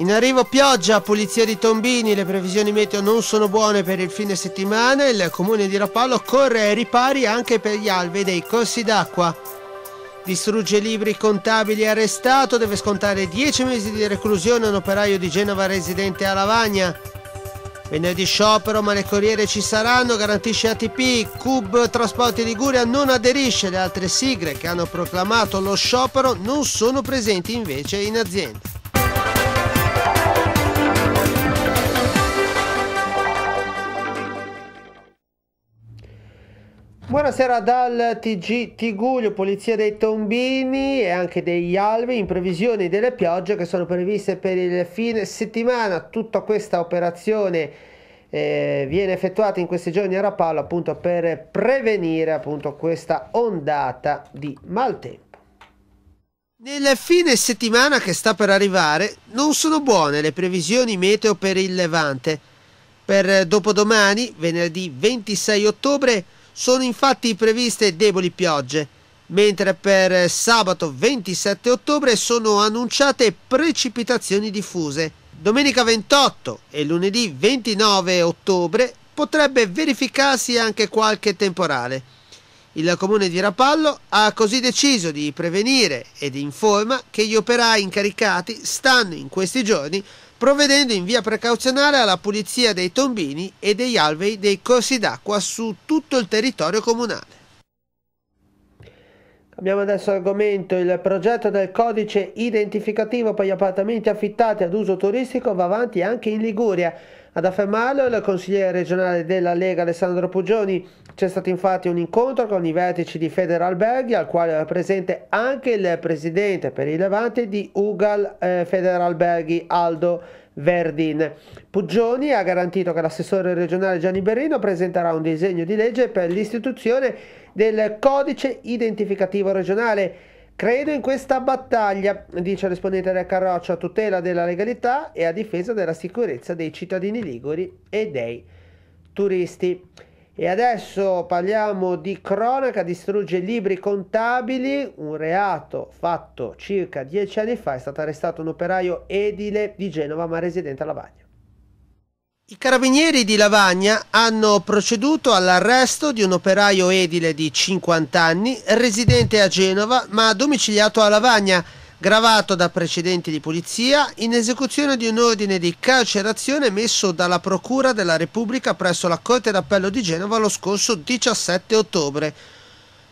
In arrivo pioggia, pulizia di tombini, le previsioni meteo non sono buone per il fine settimana, il comune di Rapallo corre ai ripari anche per gli alvei dei corsi d'acqua. Distrugge libri contabili arrestato, deve scontare 10 mesi di reclusione un operaio di Genova residente a Lavagna. Venerdì sciopero, ma le corriere ci saranno, garantisce ATP, Cub Trasporti Liguria non aderisce, le altre sigle che hanno proclamato lo sciopero non sono presenti invece in azienda. Buonasera dal TG Tiguglio, Polizia dei Tombini e anche degli Alvi in previsione delle piogge che sono previste per il fine settimana. Tutta questa operazione eh, viene effettuata in questi giorni a Rapallo appunto per prevenire appunto questa ondata di maltempo. Nel fine settimana che sta per arrivare non sono buone le previsioni meteo per il Levante. Per dopodomani, venerdì 26 ottobre, sono infatti previste deboli piogge, mentre per sabato 27 ottobre sono annunciate precipitazioni diffuse. Domenica 28 e lunedì 29 ottobre potrebbe verificarsi anche qualche temporale. Il comune di Rapallo ha così deciso di prevenire ed informa che gli operai incaricati stanno in questi giorni provvedendo in via precauzionale alla pulizia dei tombini e degli alvei dei corsi d'acqua su tutto il territorio comunale. Abbiamo adesso argomento, il progetto del codice identificativo per gli appartamenti affittati ad uso turistico va avanti anche in Liguria. Ad affermarlo il consigliere regionale della Lega Alessandro Pugioni c'è stato infatti un incontro con i vertici di Federalberghi al quale era presente anche il presidente per il Levante di Ugal eh, Federalberghi Aldo Verdin. Pugioni ha garantito che l'assessore regionale Gianni Berrino presenterà un disegno di legge per l'istituzione del codice identificativo regionale Credo in questa battaglia, dice il rispondente del Carroccio, a tutela della legalità e a difesa della sicurezza dei cittadini liguri e dei turisti. E adesso parliamo di cronaca, distrugge libri contabili, un reato fatto circa dieci anni fa, è stato arrestato un operaio edile di Genova ma residente alla Bagna. I carabinieri di Lavagna hanno proceduto all'arresto di un operaio edile di 50 anni, residente a Genova ma domiciliato a Lavagna, gravato da precedenti di polizia in esecuzione di un ordine di carcerazione emesso dalla Procura della Repubblica presso la Corte d'Appello di Genova lo scorso 17 ottobre.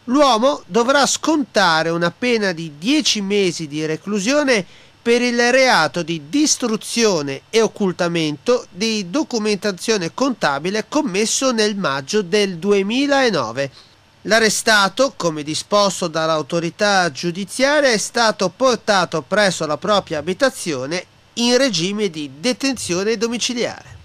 L'uomo dovrà scontare una pena di 10 mesi di reclusione per il reato di distruzione e occultamento di documentazione contabile commesso nel maggio del 2009. L'arrestato, come disposto dall'autorità giudiziaria, è stato portato presso la propria abitazione in regime di detenzione domiciliare.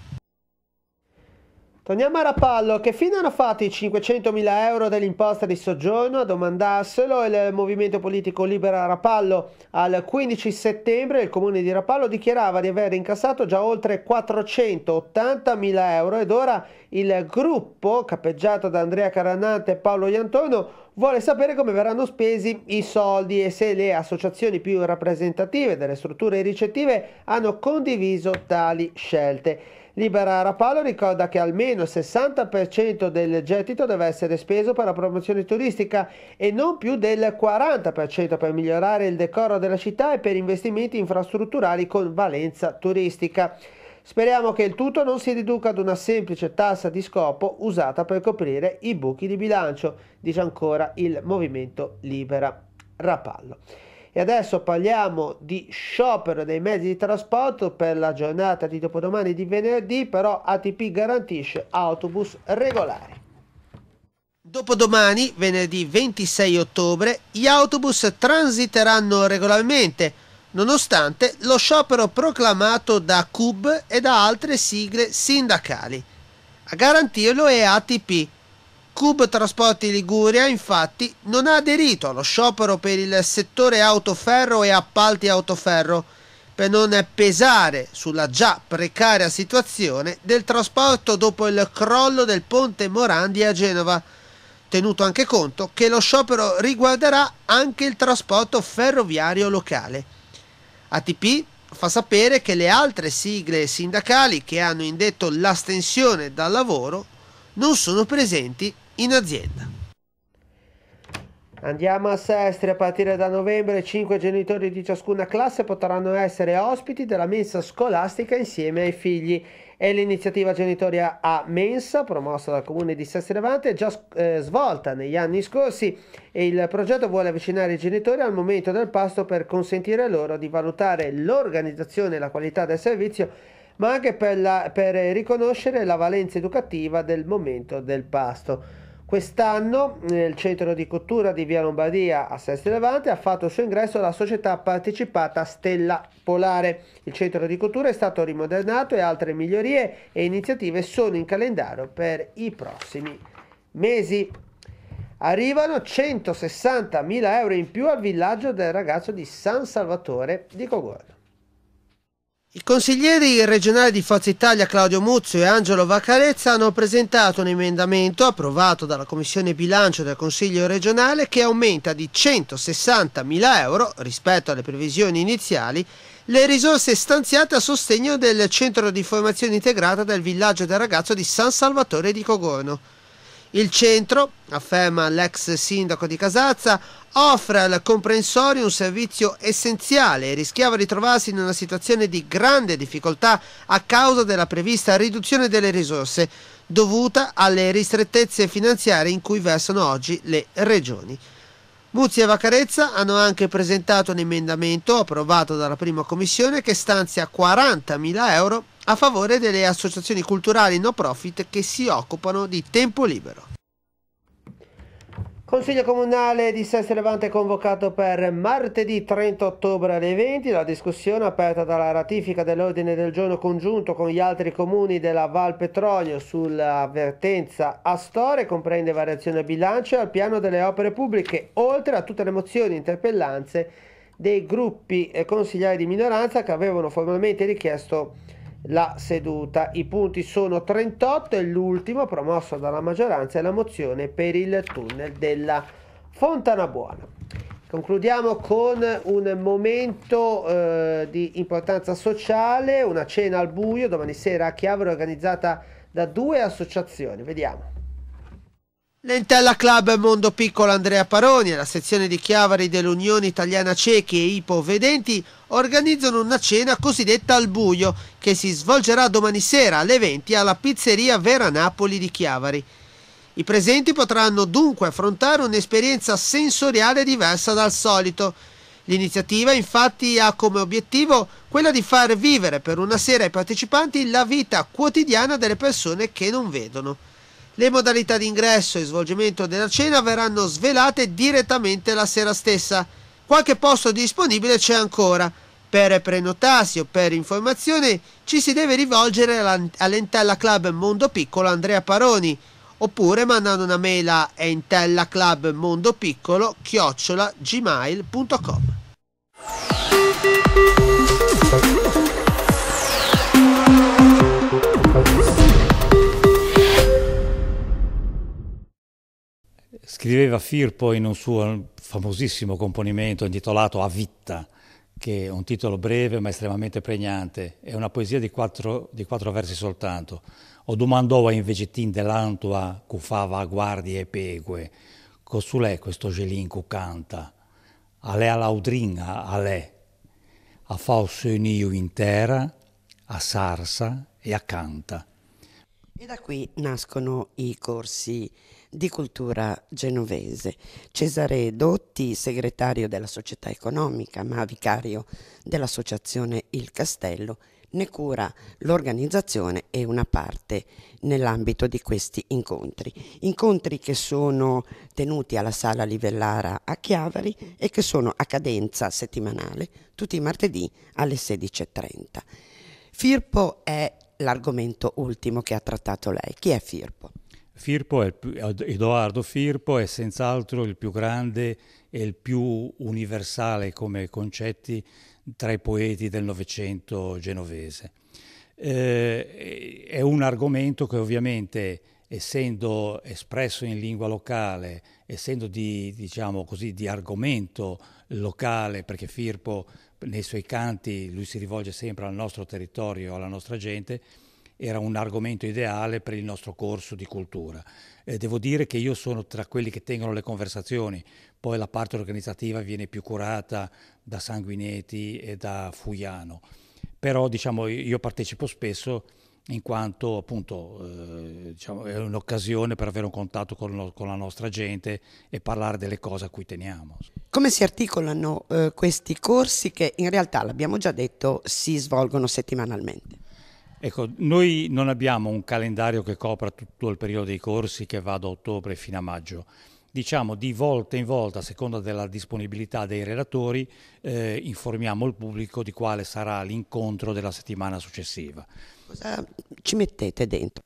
Torniamo a Rapallo. Che fine hanno fatto i 500.000 euro dell'imposta di soggiorno? A domandarselo il movimento politico Libera Rapallo. Al 15 settembre il comune di Rapallo dichiarava di aver incassato già oltre 480.000 euro ed ora il gruppo, capeggiato da Andrea Caranante e Paolo Iantono, vuole sapere come verranno spesi i soldi e se le associazioni più rappresentative delle strutture ricettive hanno condiviso tali scelte. Libera Rapallo ricorda che almeno il 60% del gettito deve essere speso per la promozione turistica e non più del 40% per migliorare il decoro della città e per investimenti infrastrutturali con valenza turistica. Speriamo che il tutto non si riduca ad una semplice tassa di scopo usata per coprire i buchi di bilancio, dice ancora il Movimento Libera Rapallo. E adesso parliamo di sciopero dei mezzi di trasporto per la giornata di dopodomani di venerdì, però ATP garantisce autobus regolari. Dopodomani, venerdì 26 ottobre, gli autobus transiteranno regolarmente, nonostante lo sciopero proclamato da CUB e da altre sigle sindacali. A garantirlo è ATP, Cub Trasporti Liguria infatti non ha aderito allo sciopero per il settore autoferro e appalti autoferro per non pesare sulla già precaria situazione del trasporto dopo il crollo del ponte Morandi a Genova, tenuto anche conto che lo sciopero riguarderà anche il trasporto ferroviario locale. ATP fa sapere che le altre sigle sindacali che hanno indetto l'astensione dal lavoro non sono presenti in azienda. Andiamo a Sestri, a partire da novembre 5 genitori di ciascuna classe potranno essere ospiti della mensa scolastica insieme ai figli. È l'iniziativa Genitoria a Mensa, promossa dal comune di Sestri Levante, già eh, svolta negli anni scorsi e il progetto vuole avvicinare i genitori al momento del pasto per consentire loro di valutare l'organizzazione e la qualità del servizio, ma anche per, la, per riconoscere la valenza educativa del momento del pasto. Quest'anno nel centro di cottura di Via Lombardia a Sesti Levante ha fatto il suo ingresso la società partecipata Stella Polare. Il centro di cottura è stato rimodernato e altre migliorie e iniziative sono in calendario per i prossimi mesi. Arrivano 160.000 euro in più al villaggio del ragazzo di San Salvatore di Cogordo. I consiglieri regionali di Forza Italia Claudio Muzio e Angelo Vaccarezza hanno presentato un emendamento approvato dalla Commissione Bilancio del Consiglio regionale che aumenta di 160.000 euro rispetto alle previsioni iniziali le risorse stanziate a sostegno del centro di formazione integrata del villaggio del ragazzo di San Salvatore di Cogono. Il centro, afferma l'ex sindaco di Casazza, offre al comprensorio un servizio essenziale e rischiava di trovarsi in una situazione di grande difficoltà a causa della prevista riduzione delle risorse dovuta alle ristrettezze finanziarie in cui versano oggi le regioni. Muzzi e Vacarezza hanno anche presentato un emendamento approvato dalla prima commissione che stanzia 40.000 euro a favore delle associazioni culturali no profit che si occupano di tempo libero. Consiglio comunale di Sesto Levante è convocato per martedì 30 ottobre alle 20. La discussione aperta dalla ratifica dell'ordine del giorno congiunto con gli altri comuni della Val Petrolio sull'avvertenza Astore comprende variazioni a bilancio e al piano delle opere pubbliche, oltre a tutte le mozioni e interpellanze dei gruppi eh, consigliari di minoranza che avevano formalmente richiesto la seduta. I punti sono 38 e l'ultimo promosso dalla maggioranza è la mozione per il tunnel della Fontana Buona. Concludiamo con un momento eh, di importanza sociale, una cena al buio domani sera a Chiavero organizzata da due associazioni. Vediamo. Lentella Club Mondo Piccolo Andrea Paroni e la sezione di Chiavari dell'Unione Italiana Ciechi e Ipovedenti organizzano una cena cosiddetta al buio che si svolgerà domani sera alle 20 alla pizzeria Vera Napoli di Chiavari. I presenti potranno dunque affrontare un'esperienza sensoriale diversa dal solito. L'iniziativa infatti ha come obiettivo quella di far vivere per una sera ai partecipanti la vita quotidiana delle persone che non vedono. Le modalità di ingresso e svolgimento della cena verranno svelate direttamente la sera stessa. Qualche posto disponibile c'è ancora. Per prenotarsi o per informazione ci si deve rivolgere all'Entella Club Mondo Piccolo Andrea Paroni oppure mandando una mail a entellaclubmondopiccolo chiocciola gmail.com. Scriveva Firpo in un suo famosissimo componimento intitolato A Vitta, che è un titolo breve ma estremamente pregnante, è una poesia di quattro, di quattro versi soltanto. O domandò a invegetin dell'antua cufava a guardie e pegue, cosulè questo gelin cu canta, ale alaudringa ale, a fa o in terra, a sarsa e a canta. E da qui nascono i corsi di cultura genovese. Cesare Dotti, segretario della società economica, ma vicario dell'associazione Il Castello, ne cura l'organizzazione e una parte nell'ambito di questi incontri. Incontri che sono tenuti alla Sala Livellara a Chiavari e che sono a cadenza settimanale, tutti i martedì alle 16.30. Firpo è l'argomento ultimo che ha trattato lei. Chi è Firpo? Firpo è Edoardo Firpo è senz'altro il più grande e il più universale come concetti tra i poeti del Novecento genovese. Eh, è un argomento che ovviamente, essendo espresso in lingua locale, essendo di, diciamo così, di argomento locale, perché Firpo nei suoi canti lui si rivolge sempre al nostro territorio, alla nostra gente, era un argomento ideale per il nostro corso di cultura. Eh, devo dire che io sono tra quelli che tengono le conversazioni, poi la parte organizzativa viene più curata da Sanguinetti e da Fuiano, però diciamo io partecipo spesso in quanto appunto eh, diciamo, è un'occasione per avere un contatto con, lo, con, la nostra gente e parlare delle cose a cui teniamo. Come si articolano eh, questi corsi che in realtà, l'abbiamo già detto, si svolgono settimanalmente? Ecco, noi non abbiamo un calendario che copra tutto il periodo dei corsi che va da ottobre fino a maggio. Diciamo di volta in volta, a seconda della disponibilità dei relatori, eh, informiamo il pubblico di quale sarà l'incontro della settimana successiva cosa ci mettete dentro?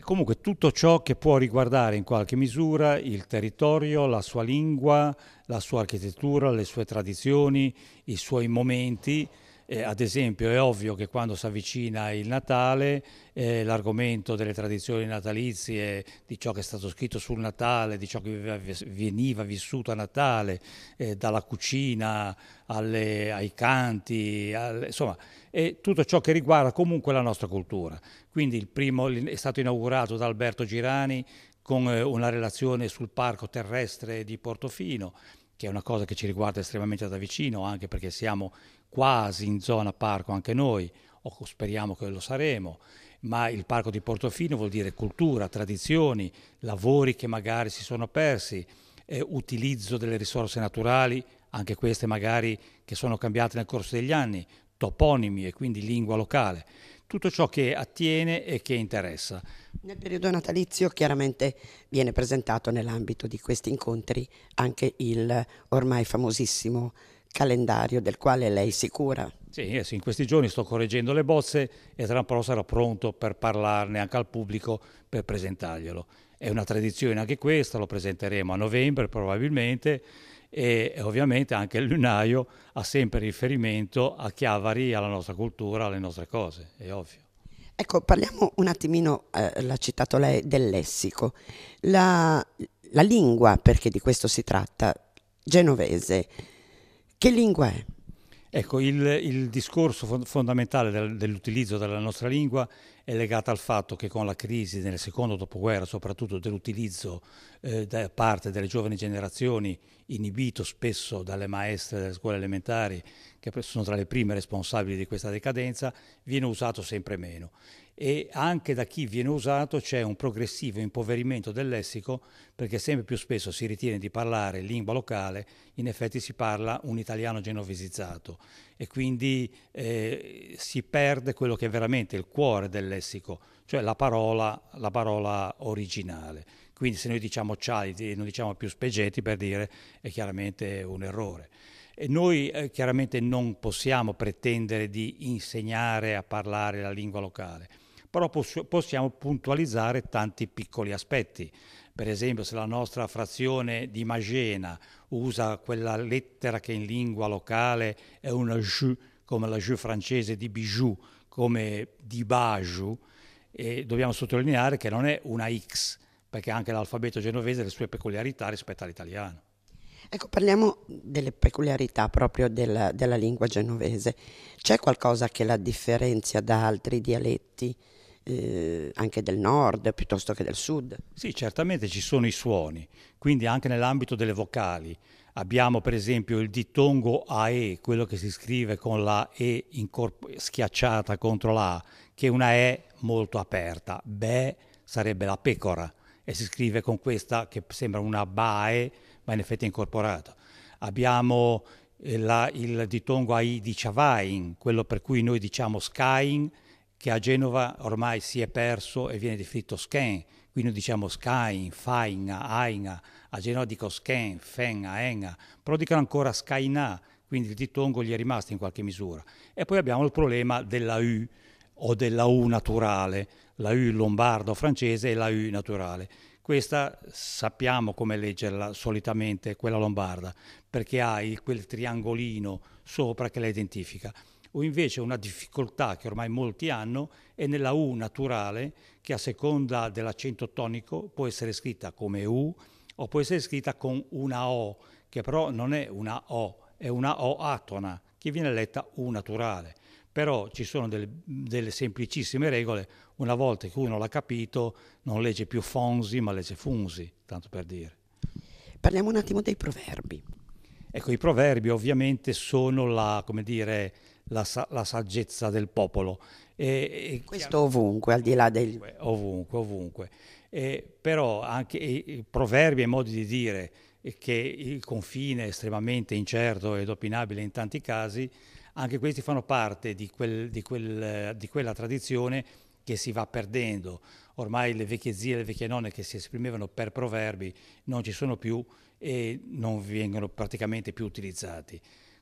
Comunque tutto ciò che può riguardare in qualche misura il territorio, la sua lingua, la sua architettura, le sue tradizioni, i suoi momenti, eh, ad esempio è ovvio che quando si avvicina il Natale eh, l'argomento delle tradizioni natalizie, di ciò che è stato scritto sul Natale, di ciò che veniva vissuto a Natale, eh, dalla cucina alle, ai canti, alle, insomma, è tutto ciò che riguarda comunque la nostra cultura. Quindi il primo è stato inaugurato da Alberto Girani con eh, una relazione sul parco terrestre di Portofino che è una cosa che ci riguarda estremamente da vicino, anche perché siamo quasi in zona parco anche noi, o speriamo che lo saremo, ma il parco di Portofino vuol dire cultura, tradizioni, lavori che magari si sono persi, eh, utilizzo delle risorse naturali, anche queste magari che sono cambiate nel corso degli anni, toponimi e quindi lingua locale, tutto ciò che attiene e che interessa. Nel periodo natalizio chiaramente viene presentato nell'ambito di questi incontri anche il ormai famosissimo calendario del quale lei si cura. Eh sì, in questi giorni sto correggendo le bozze e tra un po' sarò pronto per parlarne anche al pubblico per presentarglielo. È una tradizione anche questa, lo presenteremo a novembre probabilmente e ovviamente anche il lunaio ha sempre riferimento a Chiavari, alla nostra cultura, alle nostre cose, è ovvio. Ecco, parliamo un attimino, eh, l'ha citato lei, del lessico. La, la lingua, perché di questo si tratta, genovese che lingua è? Ecco, il, il discorso fondamentale del, dell'utilizzo della nostra lingua è legato al fatto che con la crisi nel secondo dopoguerra, soprattutto dell'utilizzo eh, da parte delle giovani generazioni, inibito spesso dalle maestre delle scuole elementari, che sono tra le prime responsabili di questa decadenza, viene usato sempre meno e anche da chi viene usato c'è un progressivo impoverimento del lessico perché sempre più spesso si ritiene di parlare lingua locale, in effetti si parla un italiano genovesizzato e quindi eh, si perde quello che è veramente il cuore del lessico, cioè la parola, la parola originale. Quindi se noi diciamo ciali e eh, non diciamo più spegeti per dire è chiaramente un errore. E noi eh, chiaramente non possiamo pretendere di insegnare a parlare la lingua locale però possiamo puntualizzare tanti piccoli aspetti. Per esempio se la nostra frazione di Magena usa quella lettera che in lingua locale è una jus, come la jus francese di bijou, come di bajou, e dobbiamo sottolineare che non è una X, perché anche l'alfabeto genovese ha le sue peculiarità rispetto all'italiano. Ecco, parliamo delle peculiarità proprio della, della lingua genovese. C'è qualcosa che la differenzia da altri dialetti? eh, anche del nord piuttosto che del sud. Sì, certamente ci sono i suoni, quindi anche nell'ambito delle vocali. Abbiamo per esempio il dittongo AE, quello che si scrive con la E corp- schiacciata contro la A, che è una E molto aperta. Beh sarebbe la pecora e si scrive con questa che sembra una BAE, ma in effetti è incorporata. Abbiamo eh, la, il dittongo AI di Chavain, quello per cui noi diciamo Skying, che a Genova ormai si è perso e viene definito Sken, quindi diciamo Skain, Faina, Aina, a Genova dico Sken, Fenga, Enga, però dicono ancora Skaina, quindi il dittongo gli è rimasto in qualche misura. E poi abbiamo il problema della U o della U naturale, la U lombardo-francese e la U naturale. Questa sappiamo come leggerla solitamente, quella lombarda, perché ha il, quel triangolino sopra che la identifica o invece una difficoltà che ormai molti hanno è nella U naturale che a seconda dell'accento tonico può essere scritta come U o può essere scritta con una O, che però non è una O, è una O atona che viene letta U naturale. Però ci sono delle, delle semplicissime regole, una volta che uno l'ha capito non legge più Fonsi ma legge Funsi, tanto per dire. Parliamo un attimo dei proverbi. Ecco, i proverbi ovviamente sono la, come dire, la, la saggezza del popolo. E, Questo ovunque, al di là del... Ovunque, ovunque. E, però anche i, i proverbi e i modi di dire che il confine è estremamente incerto ed opinabile in tanti casi, anche questi fanno parte di, quel, di, quel, di quella tradizione che si va perdendo. Ormai le vecchie zie e le vecchie nonne che si esprimevano per proverbi non ci sono più e non vengono praticamente più utilizzati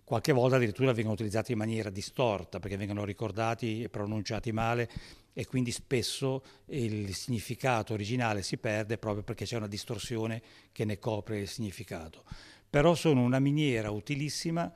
qualche volta addirittura vengono utilizzati in maniera distorta perché vengono ricordati e pronunciati male e quindi spesso il significato originale si perde proprio perché c'è una distorsione che ne copre il significato. Però sono una miniera utilissima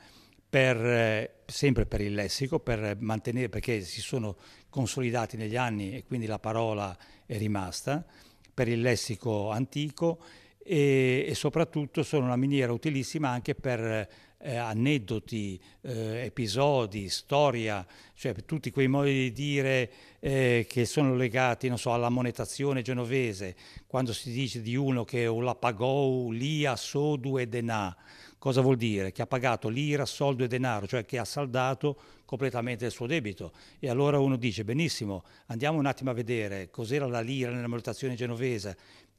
per, eh, sempre per il lessico, per mantenere, perché si sono consolidati negli anni e quindi la parola è rimasta, per il lessico antico e, e soprattutto sono una miniera utilissima anche per eh, aneddoti, eh, episodi, storia, cioè tutti quei modi di dire eh, che sono legati so, alla monetazione genovese, quando si dice di uno che o la pagò l'IA so due denà, cosa vuol dire? Che ha pagato l'IRA, soldo e denaro, cioè che ha saldato completamente il suo debito. E allora uno dice, benissimo, andiamo un attimo a vedere cos'era la lira nella monetazione genovese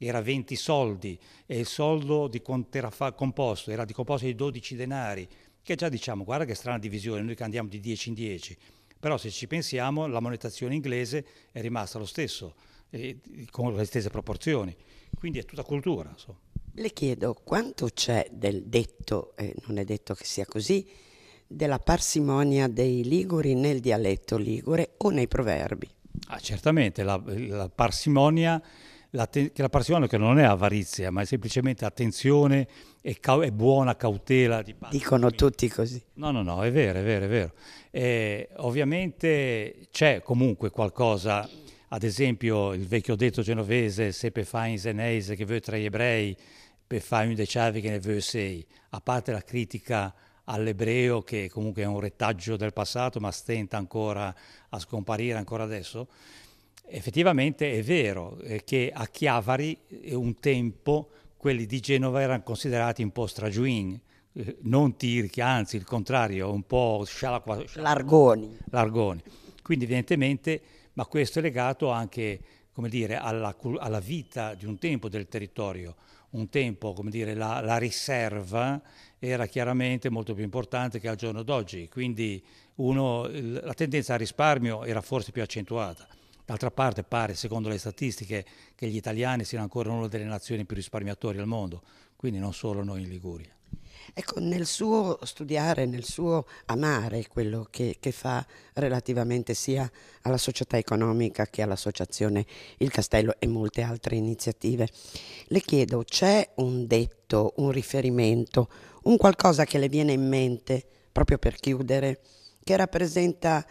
era 20 soldi e il soldo di fa- composto era di composto di 12 denari, che già diciamo, guarda che strana divisione, noi che andiamo di 10 in 10, però se ci pensiamo la monetazione inglese è rimasta lo stesso, eh, con le stesse proporzioni, quindi è tutta cultura. Insomma. Le chiedo quanto c'è del detto, eh, non è detto che sia così, della parsimonia dei liguri nel dialetto ligure o nei proverbi? Ah, certamente, la, la parsimonia che la parsimonia che non è avarizia, ma è semplicemente attenzione e, ca- e buona cautela. Di Dicono tutti così. No, no, no, è vero, è vero, è vero. Eh, ovviamente c'è comunque qualcosa, ad esempio il vecchio detto genovese, se per fare in zeneise che vuoi tra gli ebrei, per fare un deciavi che ne vuoi sei, a parte la critica all'ebreo che comunque è un retaggio del passato ma stenta ancora a scomparire ancora adesso Effettivamente è vero eh, che a Chiavari eh, un tempo quelli di Genova erano considerati un po' stragiuin, eh, non tirchi, anzi il contrario, un po' scialacqua, largoni. largoni. Quindi evidentemente, ma questo è legato anche come dire, alla, alla, vita di un tempo del territorio. Un tempo, come dire, la, la, riserva era chiaramente molto più importante che al giorno d'oggi, quindi uno, la tendenza al risparmio era forse più accentuata. D'altra parte pare, secondo le statistiche, che gli italiani siano ancora una delle nazioni più risparmiatori al mondo, quindi non solo noi in Liguria. Ecco, nel suo studiare, nel suo amare quello che, che, fa relativamente sia alla società economica che all'associazione Il Castello e molte altre iniziative, le chiedo, c'è un detto, un riferimento, un qualcosa che le viene in mente proprio per chiudere, che rappresenta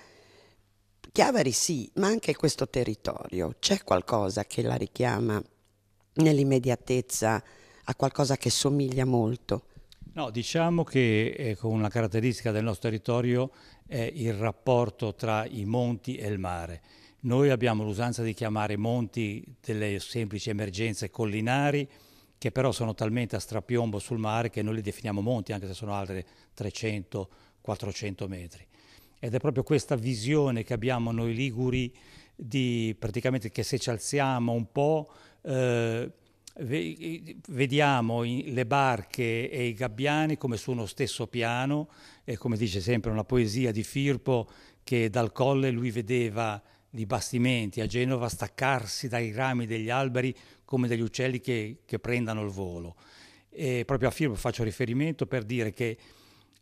Chiavari sì, ma anche questo territorio. C'è qualcosa che la richiama nell'immediatezza a qualcosa che somiglia molto? No, diciamo che ecco, una caratteristica del nostro territorio è il rapporto tra i monti e il mare. Noi abbiamo l'usanza di chiamare monti delle semplici emergenze collinari, che però sono talmente a strapiombo sul mare che noi li definiamo monti, anche se sono altri 300-400 metri. Ed è proprio questa visione che abbiamo noi liguri di praticamente che se ci alziamo un po' eh, vediamo le barche e i gabbiani come su uno stesso piano e come dice sempre una poesia di Firpo che dal colle lui vedeva i bastimenti a Genova staccarsi dai rami degli alberi come degli uccelli che, che prendano il volo. E proprio a Firpo faccio riferimento per dire che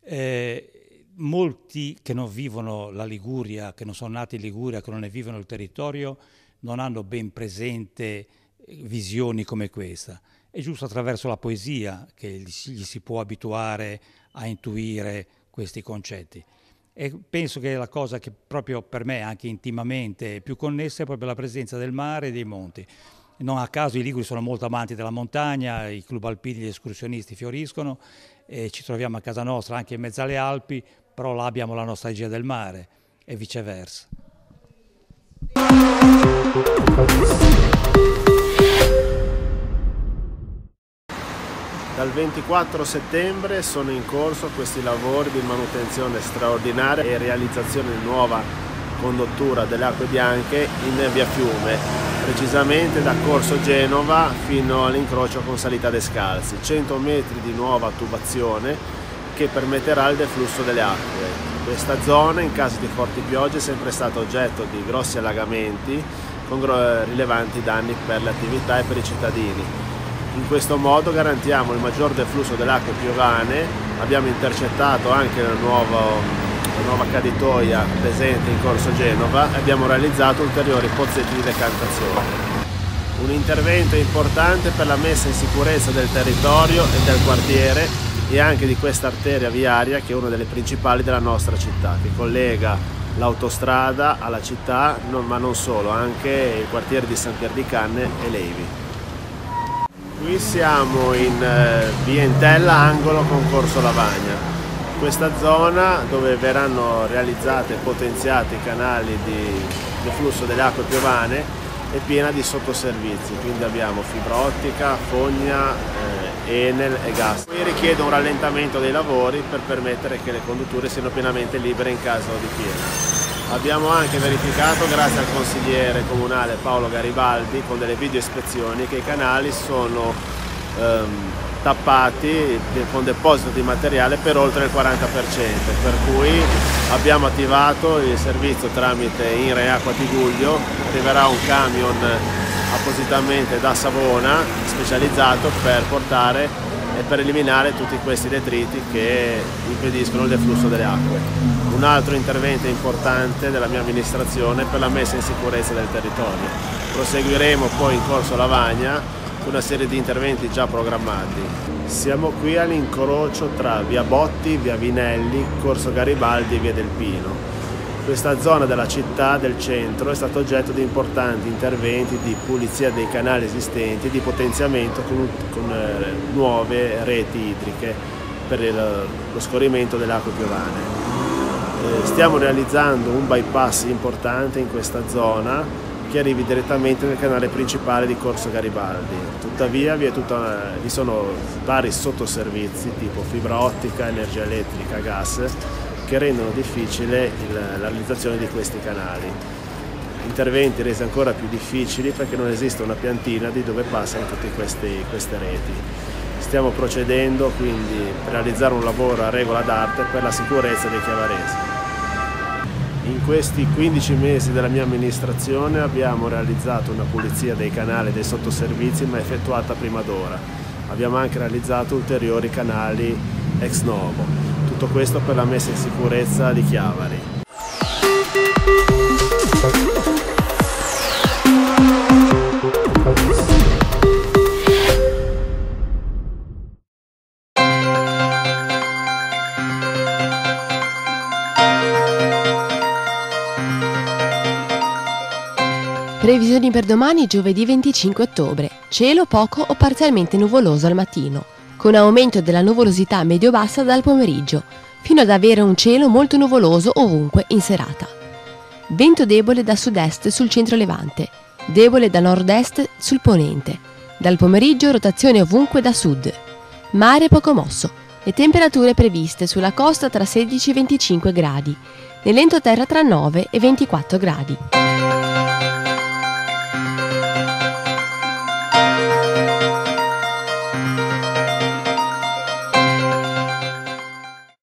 eh, molti che non vivono la Liguria, che non sono nati in Liguria, che non ne vivono il territorio, non hanno ben presente eh, visioni come questa. È giusto attraverso la poesia che gli si può abituare a intuire questi concetti. E penso che la cosa che proprio per me, anche intimamente, è più connessa è proprio la presenza del mare e dei monti. Non a caso i Liguri sono molto amanti della montagna, i club alpini, gli escursionisti fioriscono, e ci troviamo a casa nostra anche in mezzo alle Alpi, però là abbiamo la nostalgia del mare e viceversa. Dal 24 settembre sono in corso questi lavori di manutenzione straordinaria e realizzazione di nuova condottura delle acque bianche in via Fiume, precisamente da Corso Genova fino all'incrocio con Salita Descalzi. 100 metri di nuova tubazione che permetterà il deflusso delle acque. Questa zona in caso di forti piogge è sempre stata oggetto di grossi allagamenti con rilevanti danni per le attività e per i cittadini. In questo modo garantiamo il maggior deflusso delle acque piovane, abbiamo intercettato anche la nuova, la nuova caditoia presente in corso Genova e abbiamo realizzato ulteriori pozzetti di decantazione. Un intervento importante per la messa in sicurezza del territorio e del quartiere e anche di questa arteria viaria che è una delle principali della nostra città, che collega l'autostrada alla città, ma non solo, anche il quartiere di San Pier di Canne e Levi. Qui siamo in eh, via Intella, angolo Concorso Lavagna. Questa zona dove verranno realizzate e potenziati i canali di, di flusso delle acque piovane è piena di sottoservizi, quindi abbiamo fibra ottica, fogna, eh, Enel e Gas. Qui richiede un rallentamento dei lavori per permettere che le condutture siano pienamente libere in caso di piena. Abbiamo anche verificato, grazie al consigliere comunale Paolo Garibaldi, con delle video ispezioni, che i canali sono ehm, tappati con deposito di materiale per oltre il 40%, per cui abbiamo attivato il servizio tramite INRE Acqua Guglio, arriverà un camion appositamente da Savona, specializzato per portare e per eliminare tutti questi detriti che impediscono il deflusso delle acque. Un altro intervento importante della mia amministrazione per la messa in sicurezza del territorio. Proseguiremo poi in corso Lavagna con una serie di interventi già programmati. Siamo qui all'incrocio tra via Botti, via Vinelli, Corso Garibaldi e via Del Pino questa zona della città, del centro, è stata oggetto di importanti interventi di pulizia dei canali esistenti e di potenziamento con, con eh, nuove reti idriche per il, lo scorrimento delle acque piovane. Eh, stiamo realizzando un bypass importante in questa zona che arrivi direttamente nel canale principale di Corso Garibaldi. Tuttavia vi, tutta, vi sono vari sottoservizi tipo fibra ottica, energia elettrica, gas che rendono difficile il, la realizzazione di questi canali. Interventi resi ancora più difficili perché non esiste una piantina di dove passano tutte queste, queste reti. Stiamo procedendo quindi per realizzare un lavoro a regola d'arte per la sicurezza dei chiavaresi. In questi 15 mesi della mia amministrazione abbiamo realizzato una pulizia dei canali e dei sottoservizi ma effettuata prima d'ora. Abbiamo anche realizzato ulteriori canali ex novo tutto questo per la messa in sicurezza di Chiavari. Previsioni per domani giovedì 25 ottobre. Cielo poco o parzialmente nuvoloso al mattino con aumento della nuvolosità medio-bassa dal pomeriggio, fino ad avere un cielo molto nuvoloso ovunque in serata. Vento debole da sud-est sul centro-levante, debole da nord-est sul ponente. Dal pomeriggio rotazione ovunque da sud. Mare poco mosso. Le temperature previste sulla costa tra 16 e 25 gradi, nell'entroterra tra 9 e 24 gradi.